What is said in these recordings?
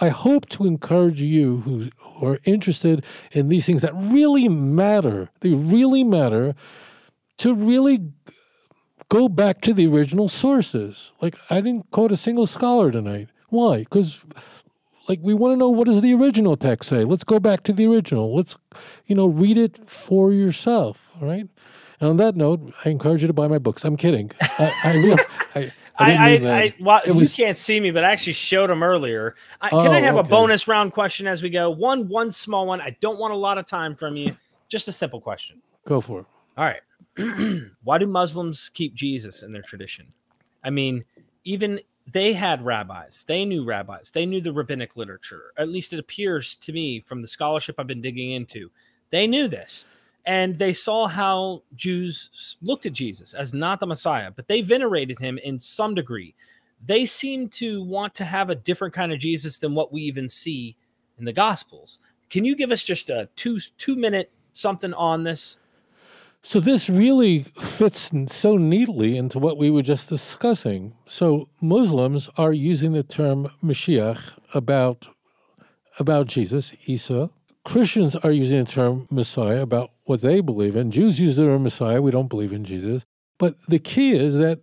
I hope to encourage you who, who are interested in these things that really matter, they really matter, to really go back to the original sources. Like, I didn't quote a single scholar tonight. Why? Because like we want to know what does the original text say let's go back to the original let's you know read it for yourself all right and on that note i encourage you to buy my books i'm kidding I, I, I, I, I, I, you was... can't see me, but I actually showed them earlier. I, oh, can I oh, have okay. a bonus round question as we go? One, one small one. I don't want a lot of time from you. Just a simple question. Go for it. All right. Why do Muslims keep Jesus in their tradition? I mean, even they had rabbis. They knew rabbis. They knew the rabbinic literature. At least it appears to me from the scholarship I've been digging into. They knew this and they saw how Jews looked at Jesus as not the Messiah, but they venerated him in some degree. They seem to want to have a different kind of Jesus than what we even see in the Gospels. Can you give us just a two two minute something on this? So this really fits so neatly into what we were just discussing. So Muslims are using the term Mashiach about about Jesus, Isa, Christians are using the term Messiah about what they believe in. Jews use the term Messiah. We don't believe in Jesus. But the key is that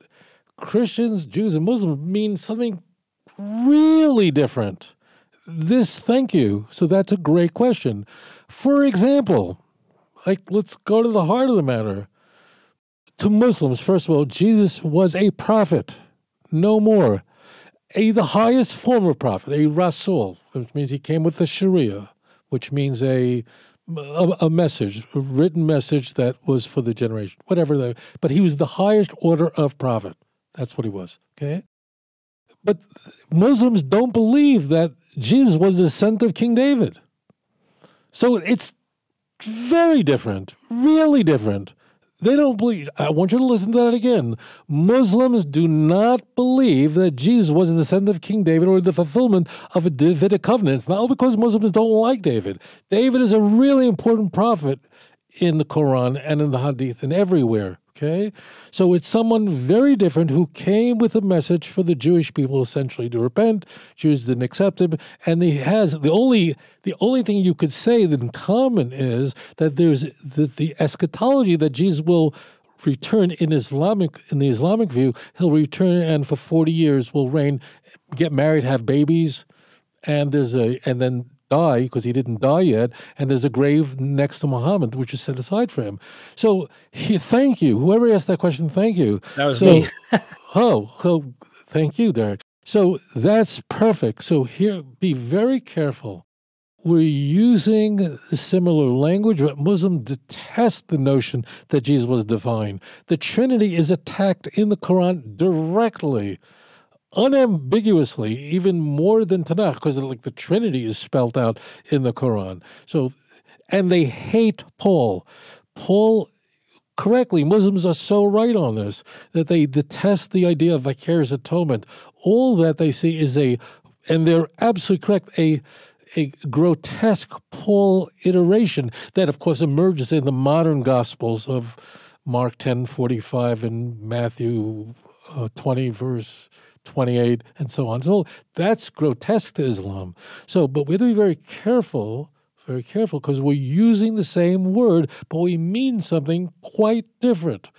Christians, Jews, and Muslims mean something really different. This, thank you. So that's a great question. For example, like let's go to the heart of the matter. To Muslims, first of all, Jesus was a prophet, no more. A the highest form of prophet, a Rasul, which means he came with the Sharia which means a, a a, message, a written message that was for the generation, whatever. The, but he was the highest order of prophet. That's what he was. Okay, but Muslims don't believe that Jesus was the son of King David. So it's very different, really different. They don't believe. I want you to listen to that again. Muslims do not believe that Jesus was a descendant of King David or the fulfillment of a Davidic covenant. It's not because Muslims don't like David. David is a really important prophet in the Quran and in the Hadith and everywhere. Okay? So it's someone very different who came with a message for the Jewish people essentially to repent, Jews didn't accept him, and he has the only the only thing you could say in common is that there's the, the eschatology that Jesus will return in Islamic in the Islamic view, he'll return and for 40 years will reign, get married, have babies, and there's a and then die because he didn't die yet, and there's a grave next to Muhammad which is set aside for him. So he, thank you, whoever asked that question, thank you. That was so, me. oh, oh, thank you, Derek. So that's perfect. So here, be very careful. We're using similar language, but Muslims detest the notion that Jesus was divine. The Trinity is attacked in the Quran directly unambiguously, even more than Tanakh, because like the Trinity is spelled out in the Quran. So, and they hate Paul. Paul correctly. Muslims are so right on this that they detest the idea of vicarious atonement. All that they see is a, and they're absolutely correct, a a grotesque Paul iteration that, of course, emerges in the modern Gospels of Mark 10 45 and Matthew uh, 20, verse 28, and so on. So that's grotesque Islam. So, but we have to be very careful, very careful, because we're using the same word, but we mean something quite different.